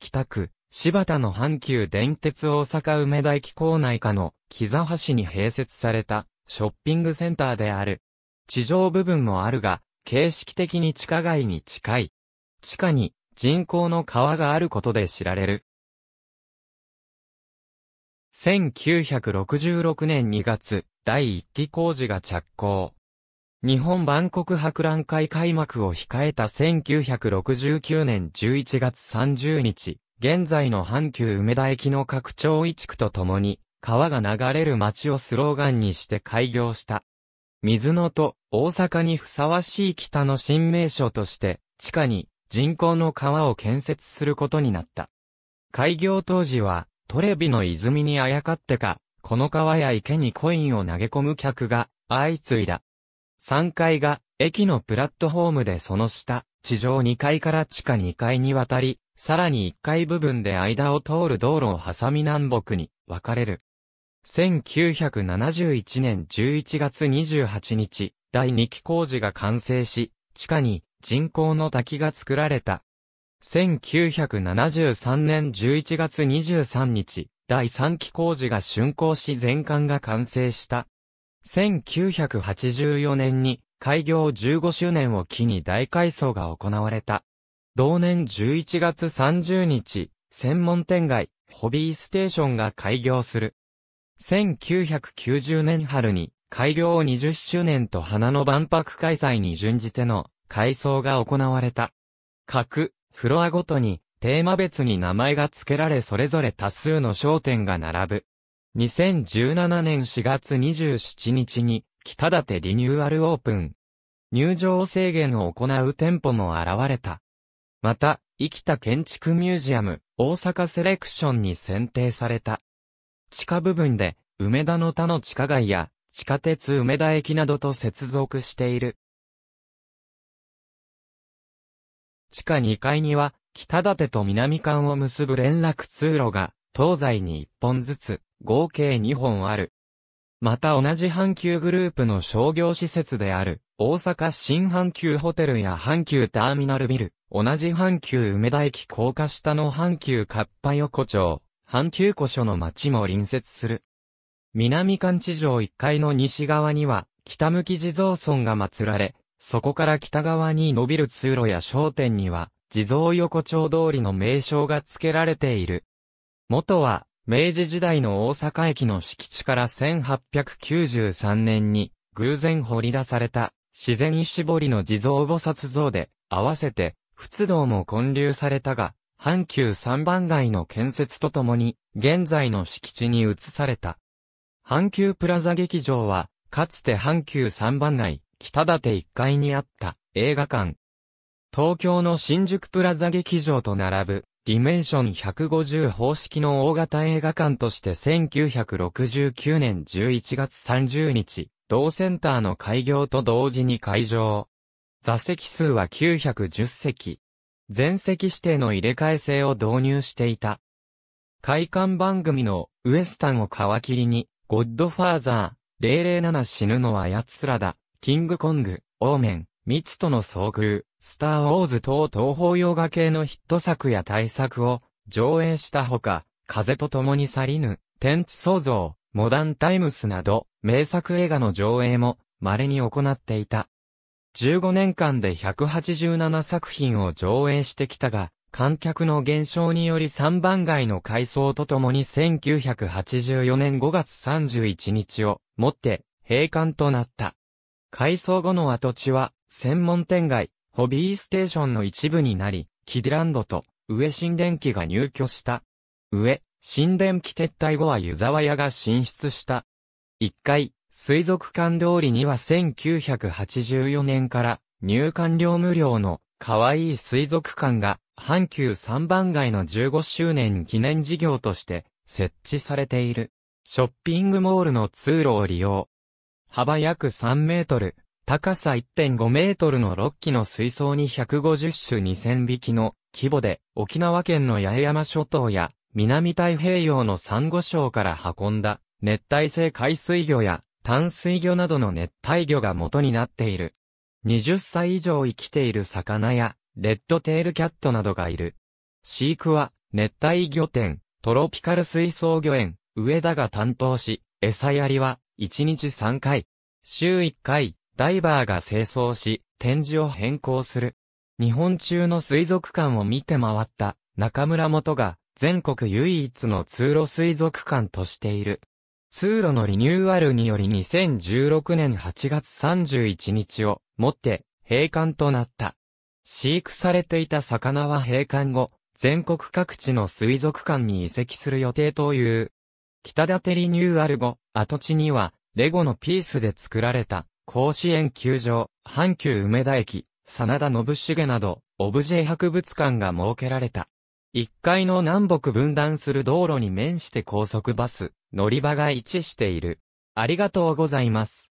北区、柴田の阪急電鉄大阪梅田駅構内下の、木座橋に併設された、ショッピングセンターである。地上部分もあるが、形式的に地下街に近い。地下に人工の川があることで知られる。1966年2月、第1期工事が着工。日本万国博覧会開幕を控えた1969年11月30日、現在の阪急梅田駅の拡張移築とともに、川が流れる街をスローガンにして開業した。水野と大阪にふさわしい北の新名所として、地下に人工の川を建設することになった。開業当時は、トレビの泉にあやかってか、この川や池にコインを投げ込む客が相次いだ。3階が駅のプラットフォームでその下、地上2階から地下2階に渡り、さらに1階部分で間を通る道路を挟み南北に分かれる。1971年11月28日、第2期工事が完成し、地下に人工の滝が作られた。1973年11月23日、第3期工事が竣工し全館が完成した。1984年に開業15周年を機に大改装が行われた。同年11月30日、専門店街、ホビーステーションが開業する。1990年春に開業20周年と花の万博開催に準じての改装が行われた。各フロアごとにテーマ別に名前が付けられそれぞれ多数の商店が並ぶ。2017年4月27日に、北館リニューアルオープン。入場制限を行う店舗も現れた。また、生きた建築ミュージアム、大阪セレクションに選定された。地下部分で、梅田の他の地下街や、地下鉄梅田駅などと接続している。地下2階には、北立と南館を結ぶ連絡通路が、東西に1本ずつ、合計2本ある。また同じ阪急グループの商業施設である、大阪新阪急ホテルや阪急ターミナルビル、同じ阪急梅田駅高架下の阪急カッパ横丁、阪急古所の町も隣接する。南館地上1階の西側には、北向き地蔵村が祀られ、そこから北側に伸びる通路や商店には、地蔵横丁通りの名称が付けられている。元は、明治時代の大阪駅の敷地から1893年に偶然掘り出された自然石彫りの地蔵菩薩像で合わせて仏道も建立されたが阪急三番街の建設とともに現在の敷地に移された。阪急プラザ劇場はかつて阪急三番街北立1階にあった映画館。東京の新宿プラザ劇場と並ぶディメンション150方式の大型映画館として1969年11月30日、同センターの開業と同時に開場。座席数は910席。全席指定の入れ替え制を導入していた。開館番組のウエスタンを皮切りに、ゴッドファーザー、007死ぬのは奴らだ、キングコング、オーメン、未知との遭遇、スター・ウォーズ等東方洋画系のヒット作や大作を上映したほか、風と共に去りぬ、天地創造、モダンタイムスなど、名作映画の上映も稀に行っていた。15年間で187作品を上映してきたが、観客の減少により3番街の改装とともに1984年5月31日をもって閉館となった。改装後の跡地は専門店街、ホビーステーションの一部になり、キディランドと上新電機が入居した。上、新電機撤退後は湯沢屋が進出した。1階、水族館通りには1984年から入館料無料の可愛い水族館が阪急三番街の15周年記念事業として設置されている。ショッピングモールの通路を利用。幅約3メートル、高さ1.5メートルの6基の水槽に150種2000匹の規模で沖縄県の八重山諸島や南太平洋のサンゴ礁から運んだ熱帯性海水魚や淡水魚などの熱帯魚が元になっている。20歳以上生きている魚やレッドテールキャットなどがいる。飼育は熱帯魚店、トロピカル水槽魚園、上田が担当し、餌やりは1日3回、週1回、ダイバーが清掃し、展示を変更する。日本中の水族館を見て回った中村元が全国唯一の通路水族館としている。通路のリニューアルにより2016年8月31日をもって閉館となった。飼育されていた魚は閉館後、全国各地の水族館に移籍する予定という。北立リニューアル後、跡地にはレゴのピースで作られた甲子園球場、阪急梅田駅、真田信繁など、オブジェ博物館が設けられた。1階の南北分断する道路に面して高速バス、乗り場が位置している。ありがとうございます。